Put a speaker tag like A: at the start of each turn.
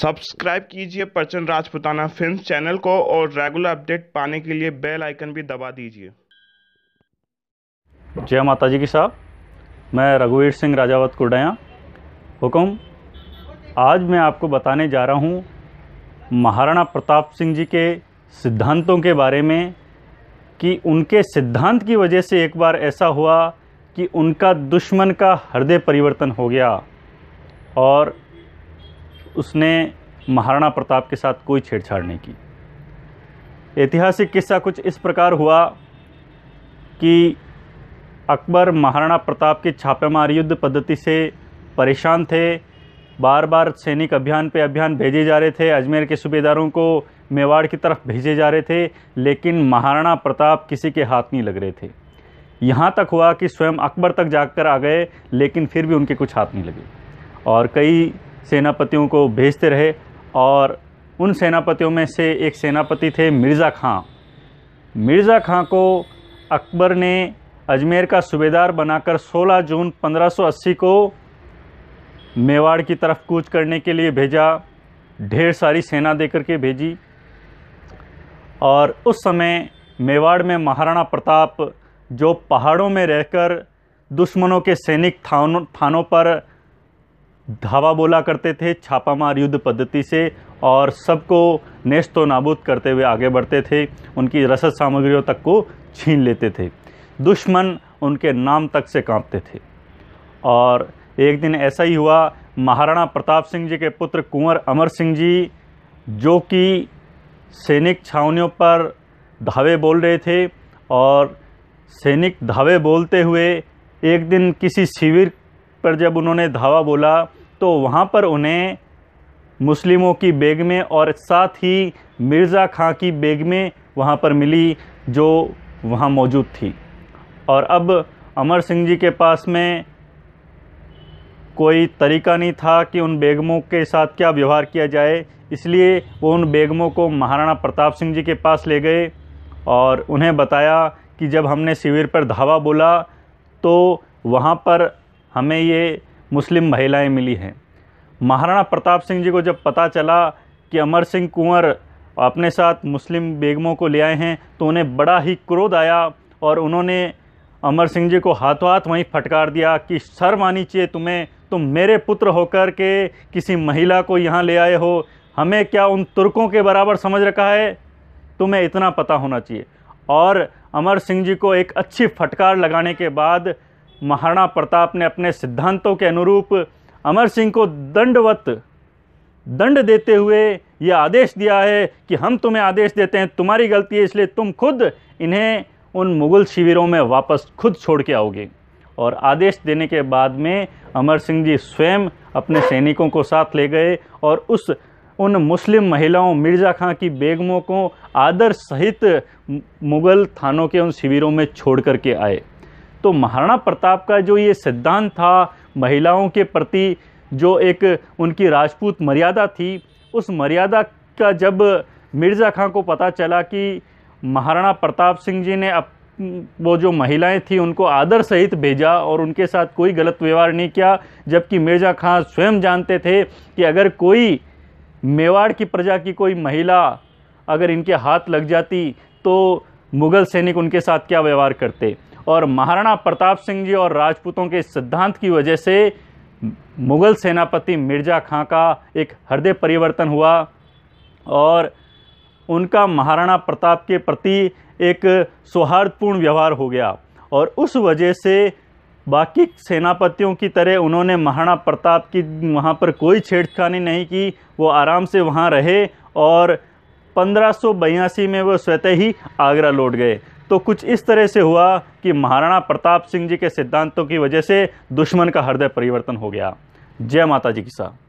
A: subscribe कीजिए परचन Rajputana film channel को और रेगुलर अपडेट पाने के लिए बेल आइकन भी दबा दीजिए जय माता जी की साहब मैं रघुवीर सिंह राजावत कुडया हुकुम आज मैं आपको बताने जा रहा हूँ महाराणा प्रताप सिंह जी के सिद्धांतों के बारे में कि उनके सिद्धांत की वजह से एक बार ऐसा हुआ कि उनका दुश्मन का हृदय परिवर्तन हो गया और उसने महाराणा प्रताप के साथ कोई छेड़छाड़ नहीं की ऐतिहासिक किस्सा कुछ इस प्रकार हुआ कि अकबर महाराणा प्रताप के छापेमार युद्ध पद्धति से परेशान थे बार बार सैनिक अभियान पे अभियान भेजे जा रहे थे अजमेर के सूबेदारों को मेवाड़ की तरफ भेजे जा रहे थे लेकिन महाराणा प्रताप किसी के हाथ नहीं लग रहे थे यहाँ तक हुआ कि स्वयं अकबर तक जाकर आ गए लेकिन फिर भी उनके कुछ हाथ नहीं लगे और कई सेनापतियों को भेजते रहे और उन सेनापतियों में से एक सेनापति थे मिर्ज़ा खां मिर्ज़ा खां को अकबर ने अजमेर का सूबेदार बनाकर 16 जून 1580 को मेवाड़ की तरफ कूच करने के लिए भेजा ढेर सारी सेना देकर के भेजी और उस समय मेवाड़ में महाराणा प्रताप जो पहाड़ों में रहकर दुश्मनों के सैनिक थानों थानों पर धावा बोला करते थे छापामार युद्ध पद्धति से और सबको नेस्तो तो नाबूद करते हुए आगे बढ़ते थे उनकी रसद सामग्रियों तक को छीन लेते थे दुश्मन उनके नाम तक से कांपते थे और एक दिन ऐसा ही हुआ महाराणा प्रताप सिंह जी के पुत्र कुंवर अमर सिंह जी जो कि सैनिक छावनियों पर धावे बोल रहे थे और सैनिक धावे बोलते हुए एक दिन किसी शिविर पर जब उन्होंने धावा बोला तो वहाँ पर उन्हें मुस्लिमों की बेग में और साथ ही मिर्ज़ा खां की बेग में वहाँ पर मिली जो वहाँ मौजूद थी और अब अमर सिंह जी के पास में कोई तरीका नहीं था कि उन बेगमों के साथ क्या व्यवहार किया जाए इसलिए वो उन बेगमों को महाराणा प्रताप सिंह जी के पास ले गए और उन्हें बताया कि जब हमने शिविर पर धावा बोला तो वहाँ पर हमें ये मुस्लिम महिलाएं मिली हैं महाराणा प्रताप सिंह जी को जब पता चला कि अमर सिंह कुंवर अपने साथ मुस्लिम बेगमों को ले आए हैं तो उन्हें बड़ा ही क्रोध आया और उन्होंने अमर सिंह जी को हाथों हाथ वहीं फटकार दिया कि शर्म आनी चाहिए तुम्हें तुम मेरे पुत्र होकर के किसी महिला को यहाँ ले आए हो हमें क्या उन तुर्कों के बराबर समझ रखा है तुम्हें इतना पता होना चाहिए और अमर सिंह जी को एक अच्छी फटकार लगाने के बाद महाराणा प्रताप ने अपने सिद्धांतों के अनुरूप अमर सिंह को दंडवत दंड देते हुए यह आदेश दिया है कि हम तुम्हें आदेश देते हैं तुम्हारी गलती है इसलिए तुम खुद इन्हें उन मुग़ल शिविरों में वापस खुद छोड़ के आओगे और आदेश देने के बाद में अमर सिंह जी स्वयं अपने सैनिकों को साथ ले गए और उस उन मुस्लिम महिलाओं मिर्ज़ा खां की बेगमों को आदर सहित मुग़ल थानों के उन शिविरों में छोड़ कर के आए तो महाराणा प्रताप का जो ये सिद्धांत था महिलाओं के प्रति जो एक उनकी राजपूत मर्यादा थी उस मर्यादा का जब मिर्ज़ा खां को पता चला कि महाराणा प्रताप सिंह जी ने अप वो जो महिलाएं थी उनको आदर सहित भेजा और उनके साथ कोई गलत व्यवहार नहीं किया जबकि मिर्ज़ा खां स्वयं जानते थे कि अगर कोई मेवाड़ की प्रजा की कोई महिला अगर इनके हाथ लग जाती तो मुग़ल सैनिक उनके साथ क्या व्यवहार करते और महाराणा प्रताप सिंह जी और राजपूतों के सिद्धांत की वजह से मुग़ल सेनापति मिर्ज़ा खां का एक हृदय परिवर्तन हुआ और उनका महाराणा प्रताप के प्रति एक सौहार्दपूर्ण व्यवहार हो गया और उस वजह से बाकी सेनापतियों की तरह उन्होंने महाराणा प्रताप की वहाँ पर कोई छेड़खानी नहीं की वो आराम से वहाँ रहे और पंद्रह में वो स्वतः ही आगरा लौट गए तो कुछ इस तरह से हुआ कि महाराणा प्रताप सिंह जी के सिद्धांतों की वजह से दुश्मन का हृदय परिवर्तन हो गया जय माता जी की साहब